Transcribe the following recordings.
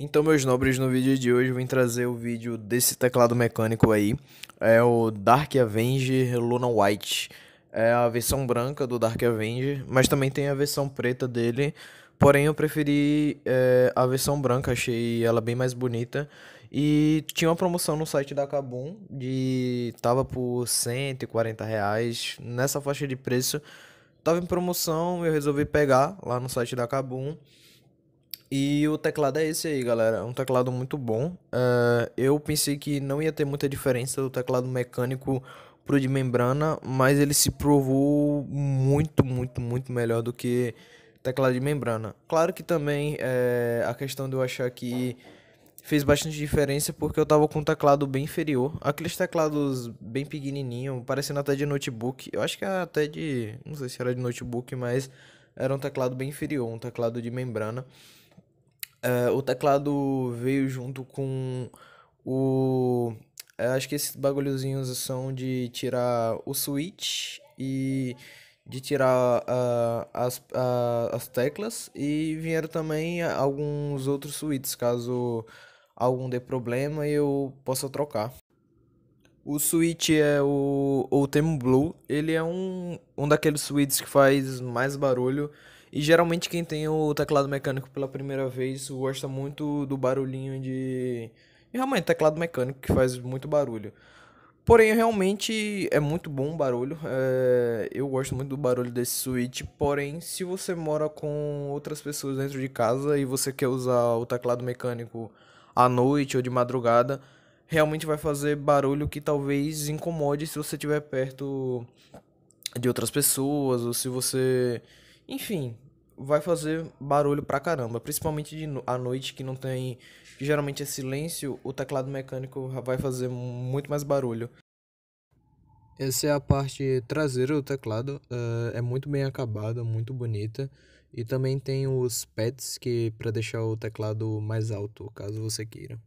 Então, meus nobres, no vídeo de hoje eu vim trazer o vídeo desse teclado mecânico aí. É o Dark Avenger Luna White. É a versão branca do Dark Avenger, mas também tem a versão preta dele. Porém, eu preferi é, a versão branca, achei ela bem mais bonita. E tinha uma promoção no site da Kabum de. tava por 140 reais. Nessa faixa de preço. Tava em promoção, eu resolvi pegar lá no site da Kabum. E o teclado é esse aí, galera. É um teclado muito bom. Uh, eu pensei que não ia ter muita diferença do teclado mecânico pro de membrana, mas ele se provou muito, muito, muito melhor do que teclado de membrana. Claro que também é, a questão de eu achar que fez bastante diferença porque eu tava com um teclado bem inferior. Aqueles teclados bem pequenininho, parecendo até de notebook. Eu acho que era é até de. Não sei se era de notebook, mas era um teclado bem inferior, um teclado de membrana. É, o teclado veio junto com o. É, acho que esses bagulhozinhos são de tirar o switch e de tirar uh, as, uh, as teclas e vieram também alguns outros switches caso algum dê problema eu possa trocar. O switch é o, o Temu Blue, ele é um, um daqueles switches que faz mais barulho e geralmente quem tem o teclado mecânico pela primeira vez gosta muito do barulhinho de. Realmente, teclado mecânico que faz muito barulho. Porém, realmente é muito bom o barulho. É... Eu gosto muito do barulho desse Switch. Porém, se você mora com outras pessoas dentro de casa e você quer usar o teclado mecânico à noite ou de madrugada, realmente vai fazer barulho que talvez incomode se você estiver perto de outras pessoas ou se você enfim, vai fazer barulho pra caramba, principalmente de no à noite que não tem, que geralmente é silêncio, o teclado mecânico vai fazer muito mais barulho. Essa é a parte traseira do teclado, uh, é muito bem acabada, muito bonita. E também tem os pads que para deixar o teclado mais alto, caso você queira.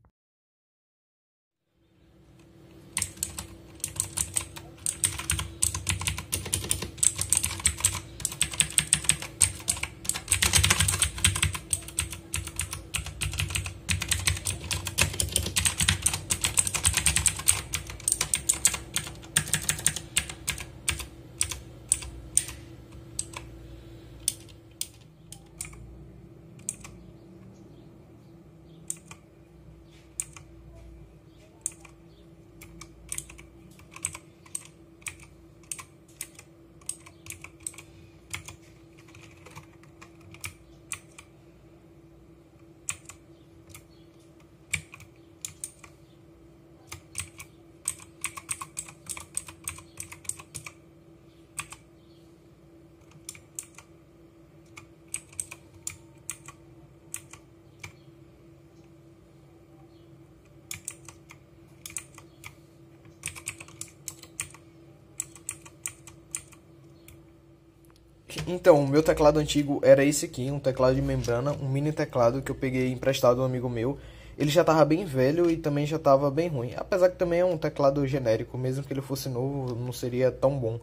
Então, o meu teclado antigo era esse aqui, um teclado de membrana, um mini teclado que eu peguei emprestado de um amigo meu. Ele já tava bem velho e também já tava bem ruim. Apesar que também é um teclado genérico, mesmo que ele fosse novo, não seria tão bom.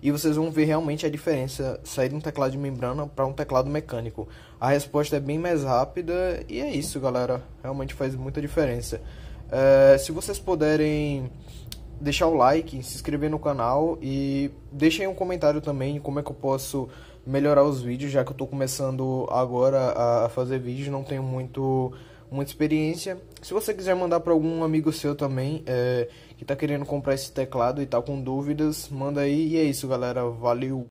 E vocês vão ver realmente a diferença sair de um teclado de membrana para um teclado mecânico. A resposta é bem mais rápida e é isso, galera. Realmente faz muita diferença. É, se vocês puderem deixar o like, se inscrever no canal e deixem um comentário também como é que eu posso melhorar os vídeos, já que eu tô começando agora a fazer vídeos, não tenho muito muita experiência. Se você quiser mandar para algum amigo seu também é, que tá querendo comprar esse teclado e tá com dúvidas, manda aí. E é isso, galera. Valeu!